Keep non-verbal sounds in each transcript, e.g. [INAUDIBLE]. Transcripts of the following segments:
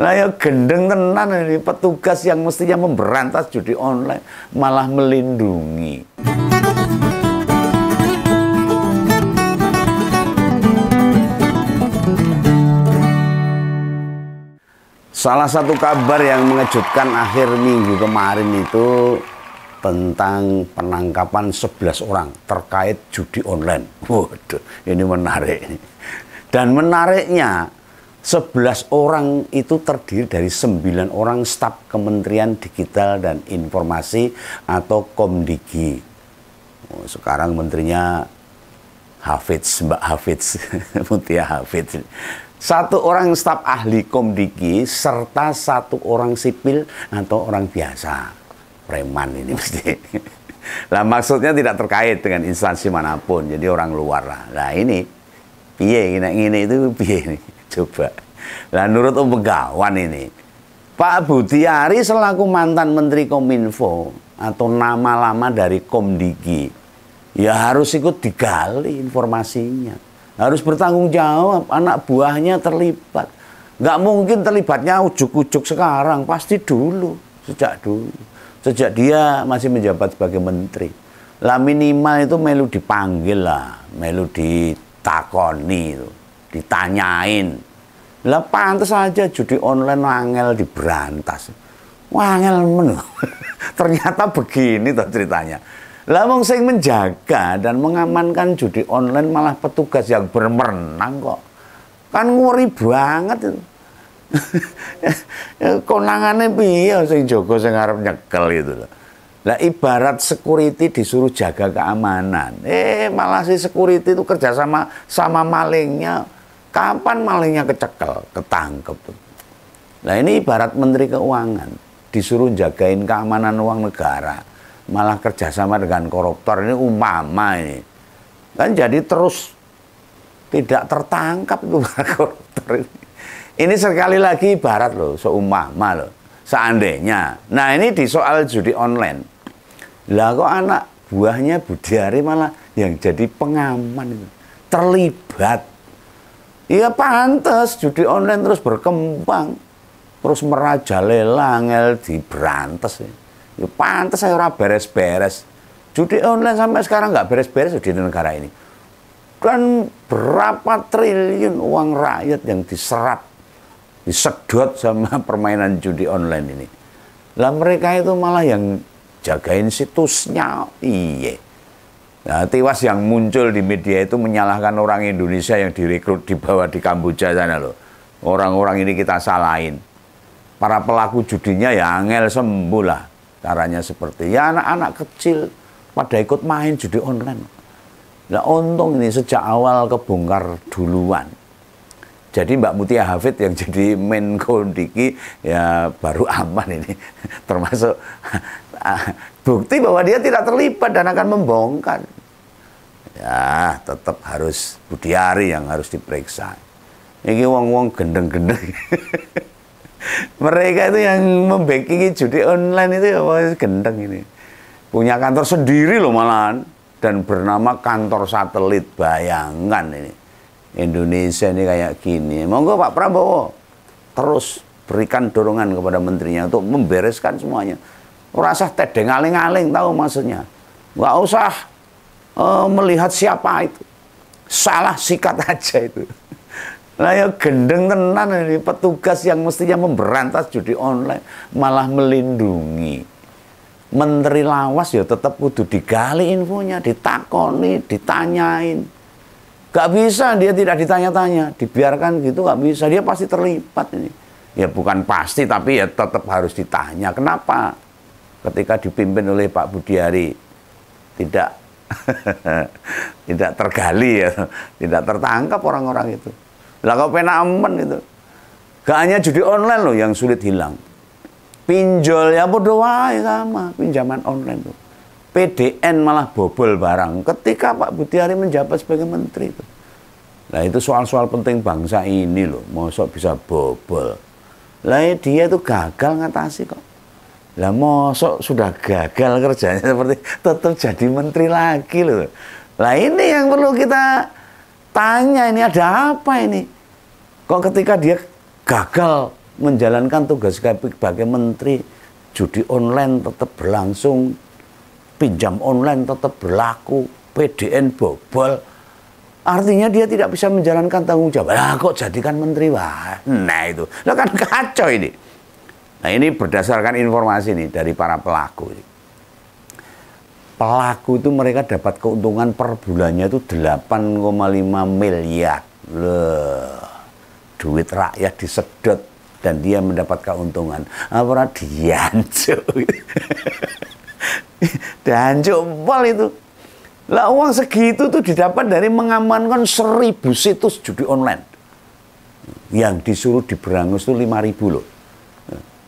Nah ya gendeng tenan ini petugas yang mestinya memberantas judi online malah melindungi. Salah satu kabar yang mengejutkan akhir minggu kemarin itu tentang penangkapan 11 orang terkait judi online. Waduh, ini menarik. Dan menariknya, 11 orang itu terdiri dari 9 orang staf Kementerian Digital dan Informasi atau Komdigi. Oh, sekarang menterinya Hafidz, Mbak Hafidz, [LAUGHS] Mutia Hafidz. Satu orang staf ahli Komdigi serta satu orang sipil atau orang biasa. Preman ini mesti. [LAUGHS] Lah maksudnya tidak terkait dengan instansi manapun, jadi orang luar lah. Nah ini, piye, ini, itu piye ini. Coba. lah menurut pegawai ini, Pak Budiari selaku mantan Menteri Kominfo atau nama lama dari Komdigi, ya harus ikut digali informasinya. Harus bertanggung jawab, anak buahnya terlibat. Nggak mungkin terlibatnya ujuk-ujuk sekarang, pasti dulu, sejak dulu. Sejak dia masih menjabat sebagai menteri. Lah minimal itu melu dipanggil lah, melu ditakoni itu ditanyain. Lah pantas aja judi online wangel diberantas. Wangel men [LAUGHS] Ternyata begini toh ceritanya. Lah mong sing menjaga dan mengamankan judi online malah petugas yang bermenang kok. Kan ngori banget [LAUGHS] Konangannya piye sing jogo sing arep nyekel itu loh. Lah ibarat security disuruh jaga keamanan. Eh malah si security itu kerja sama sama malingnya Kapan malingnya kecekel, ketangkep? Nah ini ibarat Menteri Keuangan, disuruh jagain keamanan uang negara, malah kerjasama dengan koruptor ini umpama ini. Kan jadi terus tidak tertangkap itu [LAUGHS] koruptor ini. Ini sekali lagi ibarat loh, seumpama loh, seandainya. Nah ini di soal judi online. Lah kok anak buahnya Budiari malah yang jadi pengaman itu terlibat Iya pantas judi online terus berkembang. Terus merajalela ngel di Ya. ya pantas saya ora beres-beres. Judi online sampai sekarang nggak beres-beres di negara ini. Dan berapa triliun uang rakyat yang diserap, disedot sama [LAUGHS] permainan judi online ini. Lah mereka itu malah yang jagain situsnya. Iya. Nah, tewas yang muncul di media itu menyalahkan orang Indonesia yang direkrut di bawah di Kamboja sana loh. Orang-orang ini kita salahin. Para pelaku judinya ya angel sembuh lah. Caranya seperti ya anak-anak kecil pada ikut main judi online. Nah untung ini sejak awal kebongkar duluan. Jadi Mbak Mutia Hafid yang [LAUGHS] jadi Menko Diki ya baru aman ini. [LAUGHS] Termasuk bukti bahwa dia tidak terlibat dan akan membongkar. Ya, tetap harus Budiari yang harus diperiksa. Ini wong-wong gendeng-gendeng. [LAUGHS] Mereka itu yang membakingi judi online itu ya, wah, gendeng ini. Punya kantor sendiri loh malahan dan bernama kantor satelit bayangan ini. Indonesia ini kayak gini. Monggo Pak Prabowo terus berikan dorongan kepada menterinya untuk membereskan semuanya. Ora usah tedeng aling-aling tahu maksudnya. Enggak usah uh, melihat siapa itu. Salah sikat [LAUGHS] aja itu. Lah ya gendeng tenan ini petugas yang mestinya memberantas judi online malah melindungi. Menteri lawas ya tetap kudu digali infonya, ditakoni, ditanyain. Gak bisa dia tidak ditanya-tanya, dibiarkan gitu gak bisa. Dia pasti terlibat ini. Ya bukan pasti tapi ya tetap harus ditanya. Kenapa? ketika dipimpin oleh Pak Budiari tidak [LAUGHS] tidak tergali ya, tidak tertangkap orang-orang itu. Lah kau pena aman itu Gak hanya judi online loh yang sulit hilang. pinjol ya bodoh wae sama, pinjaman online tuh. PDN malah bobol barang ketika Pak Budiari menjabat sebagai menteri itu. Nah itu soal-soal penting bangsa ini loh, mosok bisa bobol. Lah dia itu gagal ngatasi kok. Lah mosok sudah gagal kerjanya seperti tetap jadi menteri lagi loh. Lah ini yang perlu kita tanya ini ada apa ini? Kok ketika dia gagal menjalankan tugas sebagai menteri, judi online tetap berlangsung, pinjam online tetap berlaku, PDN bobol. Artinya dia tidak bisa menjalankan tanggung jawab. Lah kok jadikan menteri? Wah, nah itu. lo kan kacau ini. Nah ini berdasarkan informasi nih dari para pelaku. Pelaku itu mereka dapat keuntungan per bulannya itu 8,5 miliar. Loh, duit rakyat disedot dan dia mendapat keuntungan. Apa dihancur. dihancur [LAUGHS] pol itu. Lah uang segitu tuh didapat dari mengamankan seribu situs judi online. Yang disuruh diberangus itu lima ribu loh.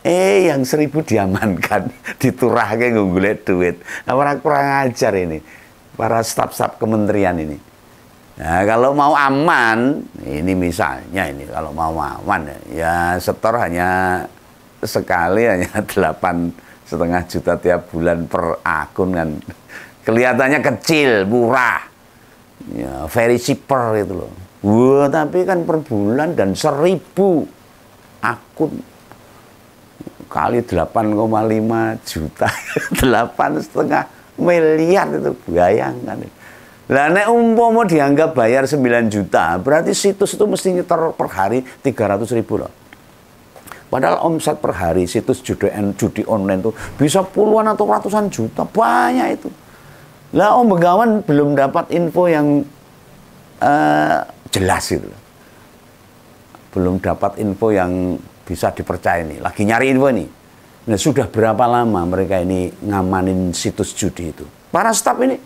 Eh, yang seribu diamankan, [LAUGHS] diturahke ke golek duit. Nah, orang kurang ajar ini para staf-staf kementerian ini. Nah, kalau mau aman, ini misalnya ini kalau mau aman ya setor hanya sekali [LAUGHS] hanya delapan setengah juta tiap bulan per akun kan kelihatannya kecil, murah, ya, very cheaper itu loh. Wah, tapi kan per bulan dan seribu akun kali 8,5 juta, 8 [LAUGHS] setengah miliar itu bayangkan. Lah nek umpama dianggap bayar 9 juta, berarti situs itu mestinya nyetor per hari 300 ribu loh. Padahal omset per hari situs judi, judi online itu bisa puluhan atau ratusan juta, banyak itu. Lah Om Begawan belum dapat info yang uh, jelas itu. Belum dapat info yang bisa dipercaya nih, lagi nyari info nih. Nah, sudah berapa lama mereka ini ngamanin situs judi itu? Para staf ini,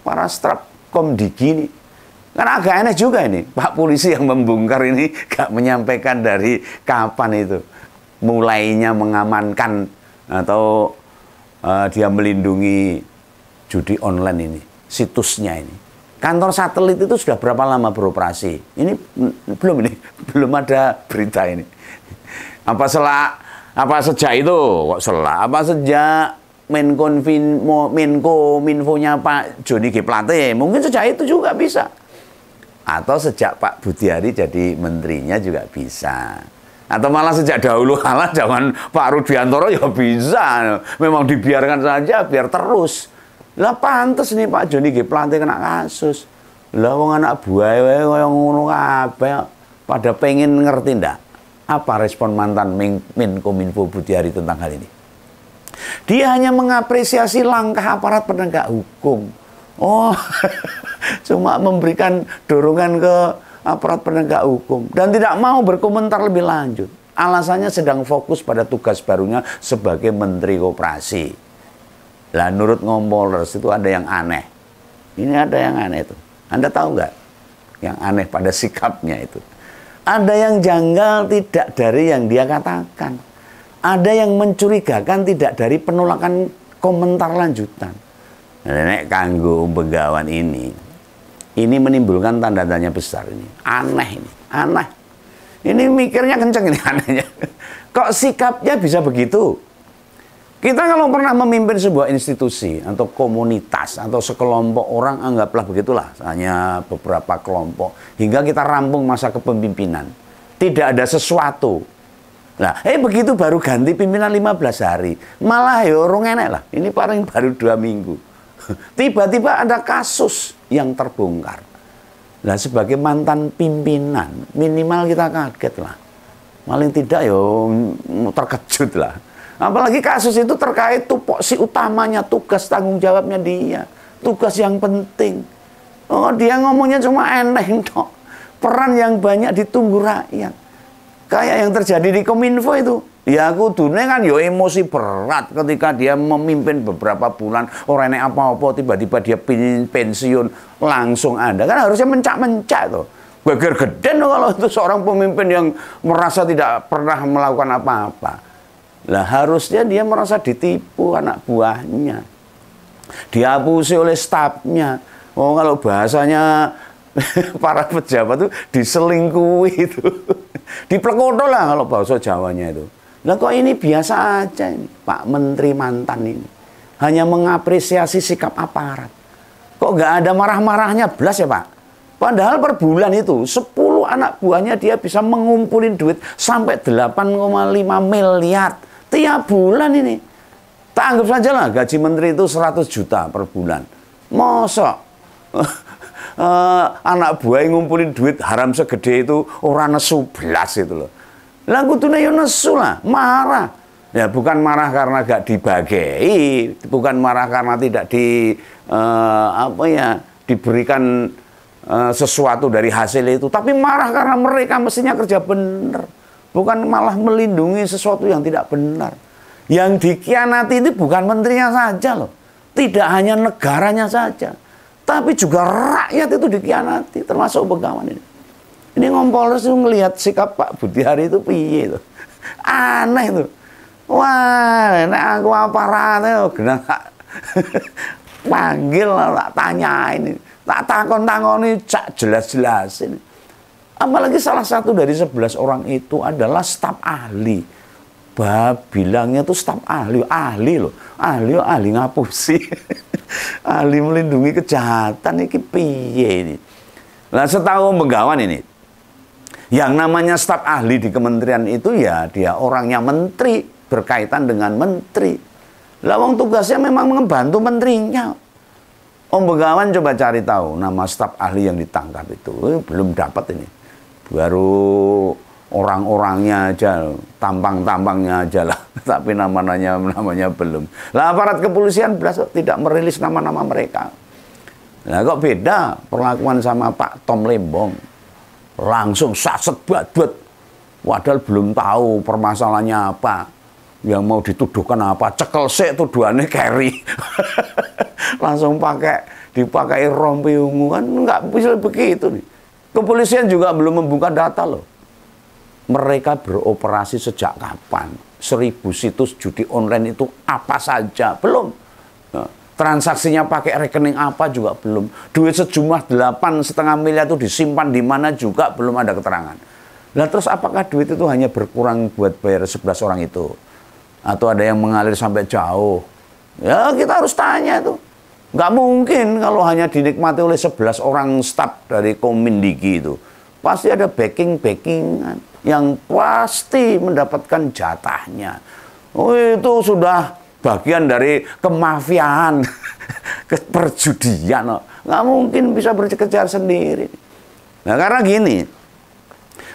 para staf komdigi ini, kan agak aneh juga ini. Pak polisi yang membongkar ini gak menyampaikan dari kapan itu. Mulainya mengamankan atau uh, dia melindungi judi online ini, situsnya ini. Kantor satelit itu sudah berapa lama beroperasi? Ini belum ini, [LAUGHS] belum ada berita ini apa selak apa sejak itu kok selak apa sejak Menko Menko Minfonya Pak Joni G Plate mungkin sejak itu juga bisa atau sejak Pak Budiari jadi menterinya juga bisa atau malah sejak dahulu kala zaman Pak Rudiantoro ya bisa memang dibiarkan saja biar terus lah pantas nih Pak Joni G Plante kena kasus lah wong anak buah wae ngono kabeh pada pengen ngerti ndak apa respon mantan Menko Menkominfo Budiari tentang hal ini? Dia hanya mengapresiasi langkah aparat penegak hukum. Oh, [LAUGHS] cuma memberikan dorongan ke aparat penegak hukum dan tidak mau berkomentar lebih lanjut. Alasannya sedang fokus pada tugas barunya sebagai Menteri Koperasi. Lah, menurut Ngompolers itu ada yang aneh. Ini ada yang aneh itu. Anda tahu nggak? Yang aneh pada sikapnya itu. Ada yang janggal tidak dari yang dia katakan. Ada yang mencurigakan tidak dari penolakan komentar lanjutan. Nenek nah, kanggo begawan ini, ini menimbulkan tanda tanya besar ini. Aneh ini, aneh. Ini mikirnya kenceng ini [LAUGHS] anehnya. Kok sikapnya bisa begitu? Kita kalau pernah memimpin sebuah institusi atau komunitas atau sekelompok orang anggaplah begitulah hanya beberapa kelompok hingga kita rampung masa kepemimpinan. Tidak ada sesuatu. Nah, eh begitu baru ganti pimpinan 15 hari. Malah ya orang enak lah. Ini paling baru dua minggu. [LAUGHS] Tiba-tiba ada kasus yang terbongkar. Nah, sebagai mantan pimpinan minimal kita kaget lah. Paling tidak ya terkejut lah Apalagi kasus itu terkait tupoksi utamanya, tugas tanggung jawabnya dia. Tugas yang penting. Oh, dia ngomongnya cuma eneng dok. Peran yang banyak ditunggu rakyat. Kayak yang terjadi di Kominfo itu. Ya aku dunia kan yo emosi berat ketika dia memimpin beberapa bulan orang apa-apa tiba-tiba dia pensiun langsung ada kan harusnya mencak-mencak tuh. Geger geden kalau itu seorang pemimpin yang merasa tidak pernah melakukan apa-apa. Lah harusnya dia merasa ditipu anak buahnya. Diapusi oleh stafnya. Oh kalau bahasanya [LAUGHS] para pejabat itu diselingkuhi itu. [LAUGHS] Diplekoto lah kalau bahasa Jawanya itu. Lah kok ini biasa aja ini, Pak Menteri mantan ini. Hanya mengapresiasi sikap aparat. Kok nggak ada marah-marahnya belas ya Pak? Padahal per bulan itu 10 anak buahnya dia bisa mengumpulin duit sampai 8,5 miliar. Tiap bulan ini. Tak anggap saja lah gaji menteri itu 100 juta per bulan. Mosok. uh, [LAUGHS] anak buah yang ngumpulin duit haram segede itu orang nesu belas itu loh. Lah kudune yo nesu lah, marah. Ya bukan marah karena gak dibagi, bukan marah karena tidak di uh, apa ya diberikan uh, sesuatu dari hasil itu, tapi marah karena mereka mestinya kerja bener. Bukan malah melindungi sesuatu yang tidak benar. Yang dikianati itu bukan menterinya saja loh. Tidak hanya negaranya saja. Tapi juga rakyat itu dikianati, termasuk pegawai ini. Ini ngompol itu ngelihat sikap Pak Budihari itu piye itu. Aneh itu. Wah, ini aku apa oh, genah [LAUGHS] tak panggil tak ini, tak takon ini, cak jelas jelas ini. Apalagi salah satu dari sebelas orang itu adalah staf ahli. Bab bilangnya tuh staf ahli, ahli loh. Ahli ahli ngapusi. [LAUGHS] ahli melindungi kejahatan iki piye ini. Lah setahu Begawan ini. Yang namanya staf ahli di kementerian itu ya dia orangnya menteri berkaitan dengan menteri. Lah wong tugasnya memang membantu menterinya. Om Begawan coba cari tahu nama staf ahli yang ditangkap itu. belum dapat ini baru orang-orangnya aja, tampang-tampangnya aja lah. [LAUGHS] Tapi namanya namanya belum. Lah aparat kepolisian belas tidak merilis nama-nama mereka. Nah kok beda perlakuan sama Pak Tom Lembong. Langsung saset buat-buat. Padahal belum tahu permasalahannya apa. Yang mau dituduhkan apa. Cekel sik tuduhannya carry. [LAUGHS] Langsung pakai dipakai rompi ungu kan nggak bisa begitu nih. Kepolisian juga belum membuka data loh. Mereka beroperasi sejak kapan? Seribu situs judi online itu apa saja? Belum. Nah, transaksinya pakai rekening apa juga belum. Duit sejumlah delapan setengah miliar itu disimpan di mana juga belum ada keterangan. Nah terus apakah duit itu hanya berkurang buat bayar 11 orang itu? Atau ada yang mengalir sampai jauh? Ya kita harus tanya tuh. Nggak mungkin kalau hanya dinikmati oleh 11 orang staf dari komindigi itu. Pasti ada backing backing yang pasti mendapatkan jatahnya. Oh, itu sudah bagian dari kemafiaan, [LAUGHS] keperjudian. Nggak mungkin bisa berkejar sendiri. Nah, karena gini,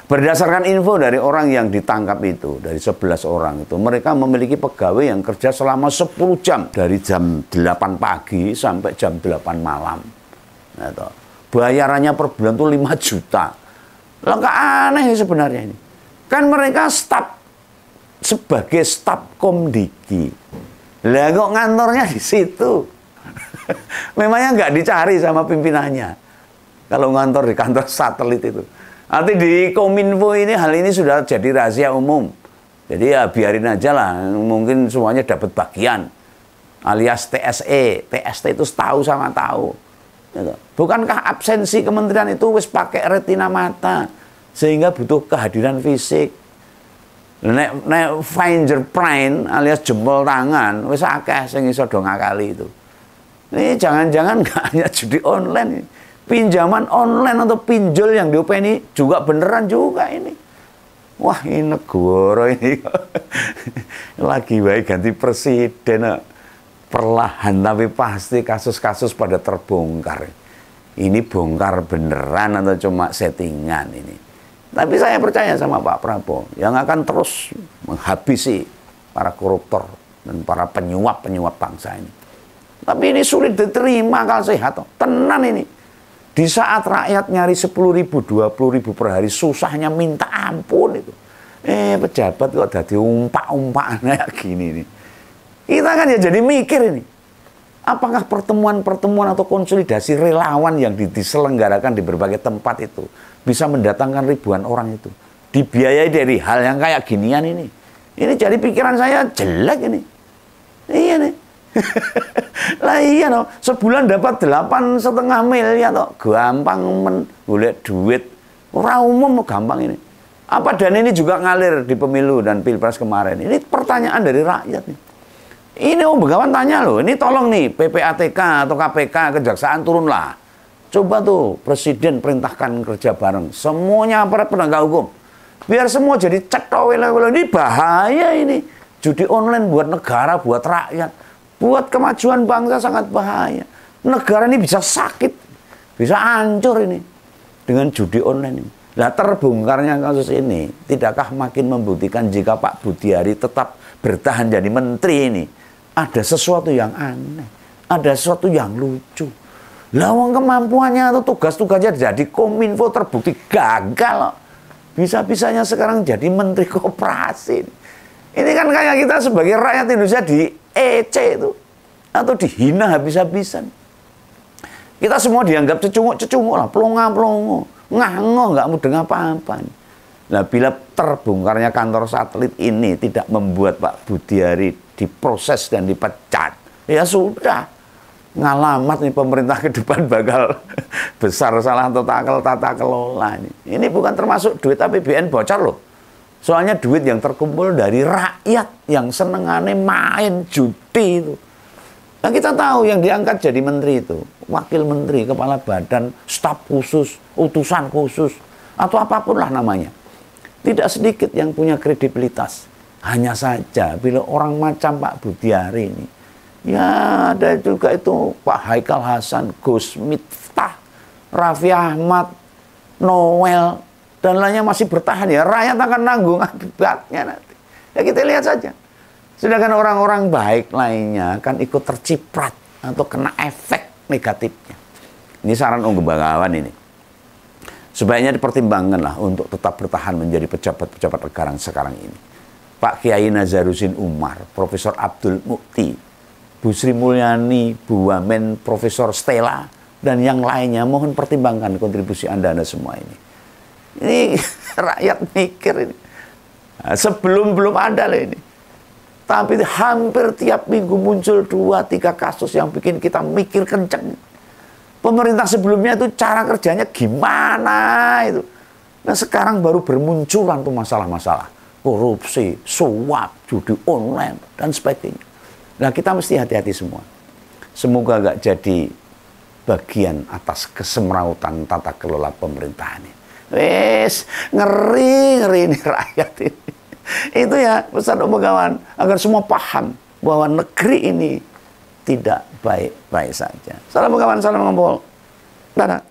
Berdasarkan info dari orang yang ditangkap itu, dari 11 orang itu, mereka memiliki pegawai yang kerja selama 10 jam. Dari jam 8 pagi sampai jam 8 malam. Gitu. Bayarannya per bulan itu 5 juta. Langkah aneh ya sebenarnya ini. Kan mereka staf sebagai staf komdiki. Lah kok ngantornya di situ? [LAUGHS] Memangnya nggak dicari sama pimpinannya. Kalau ngantor di kantor satelit itu. Arti di Kominfo ini hal ini sudah jadi rahasia umum. Jadi ya biarin aja lah, mungkin semuanya dapat bagian. Alias TSE, TST itu tahu sama tahu. Ya Bukankah absensi kementerian itu wis pakai retina mata sehingga butuh kehadiran fisik. Nek, nek fingerprint alias jempol tangan wis akeh sing iso do ngakali itu. Ini jangan-jangan [LAUGHS] nggak hanya judi online pinjaman online atau pinjol yang ini juga beneran juga ini. Wah ini negoro ini [LAUGHS] lagi baik ganti presiden eh, perlahan tapi pasti kasus-kasus pada terbongkar. Ini bongkar beneran atau cuma settingan ini. Tapi saya percaya sama Pak Prabowo yang akan terus menghabisi para koruptor dan para penyuap-penyuap bangsa ini. Tapi ini sulit diterima kalau sehat. Tenan ini. Di saat rakyat nyari 10 ribu, 20 ribu per hari, susahnya minta ampun itu. Eh, pejabat kok jadi umpak-umpakan [LAUGHS] kayak gini nih. Kita kan ya jadi mikir ini. Apakah pertemuan-pertemuan atau konsolidasi relawan yang diselenggarakan di berbagai tempat itu bisa mendatangkan ribuan orang itu? Dibiayai dari hal yang kayak ginian ini. Ini jadi pikiran saya jelek ini. Iya nih. [LAUGHS] lah iya no, sebulan dapat delapan setengah miliar toh, gampang men golek duit. orang umum gampang ini. Apa dan ini juga ngalir di pemilu dan pilpres kemarin? Ini pertanyaan dari rakyat nih. Ini Om Begawan tanya loh, ini tolong nih PPATK atau KPK kejaksaan turunlah. Coba tuh presiden perintahkan kerja bareng semuanya aparat penegak hukum. Biar semua jadi cetowel ini bahaya ini. Judi online buat negara, buat rakyat Buat kemajuan bangsa sangat bahaya. Negara ini bisa sakit, bisa hancur ini dengan judi online ini. Nah terbongkarnya kasus ini, tidakkah makin membuktikan jika Pak Budiari tetap bertahan jadi menteri ini? Ada sesuatu yang aneh, ada sesuatu yang lucu. Lawang kemampuannya atau tugas-tugasnya jadi kominfo terbukti gagal. Bisa-bisanya sekarang jadi menteri [LAUGHS] koperasi. Ini kan kayak kita sebagai rakyat Indonesia di ece itu atau dihina habis-habisan. Kita semua dianggap cecunguk-cecunguk lah, pelongo-pelongo, ngango nggak mau dengar apa-apa. Nah, bila terbongkarnya kantor satelit ini tidak membuat Pak Budiari diproses dan dipecat, ya sudah. Ngalamat nih pemerintah ke depan bakal [LAUGHS] besar salah tata, tata kelola. Ini bukan termasuk duit tapi BN bocor loh. Soalnya duit yang terkumpul dari rakyat yang senengane main judi itu. Nah kita tahu yang diangkat jadi menteri itu, wakil menteri, kepala badan, staf khusus, utusan khusus, atau apapun lah namanya. Tidak sedikit yang punya kredibilitas. Hanya saja bila orang macam Pak Budiari ini, ya ada juga itu Pak Haikal Hasan, Gus Miftah, Raffi Ahmad, Noel, dan lainnya masih bertahan ya, rakyat akan nanggung [LAUGHS] akibatnya nanti. Ya kita lihat saja. Sedangkan orang-orang baik lainnya akan ikut terciprat atau kena efek negatifnya. Ini saran Unggu bangawan ini. Sebaiknya dipertimbangkanlah untuk tetap bertahan menjadi pejabat-pejabat negara sekarang ini. Pak Kiai Nazarudin Umar, Profesor Abdul Mukti, Bu Sri Mulyani, Bu Wamen, Profesor Stella, dan yang lainnya mohon pertimbangkan kontribusi Anda, Anda semua ini. Ini [LAUGHS] rakyat mikir ini. Nah, sebelum belum ada loh ini. Tapi hampir tiap minggu muncul dua tiga kasus yang bikin kita mikir kenceng. Pemerintah sebelumnya itu cara kerjanya gimana itu. Nah sekarang baru bermunculan tuh masalah-masalah korupsi, suap, judi online dan sebagainya. Nah kita mesti hati-hati semua. Semoga gak jadi bagian atas kesemrautan tata kelola pemerintahan ini. Wes, ngeri, ngeri ini [LAUGHS] rakyat ini. Itu ya pesan Om Begawan, agar semua paham bahwa negeri ini tidak baik-baik saja. Salam Begawan, salam ngempol. Dadah.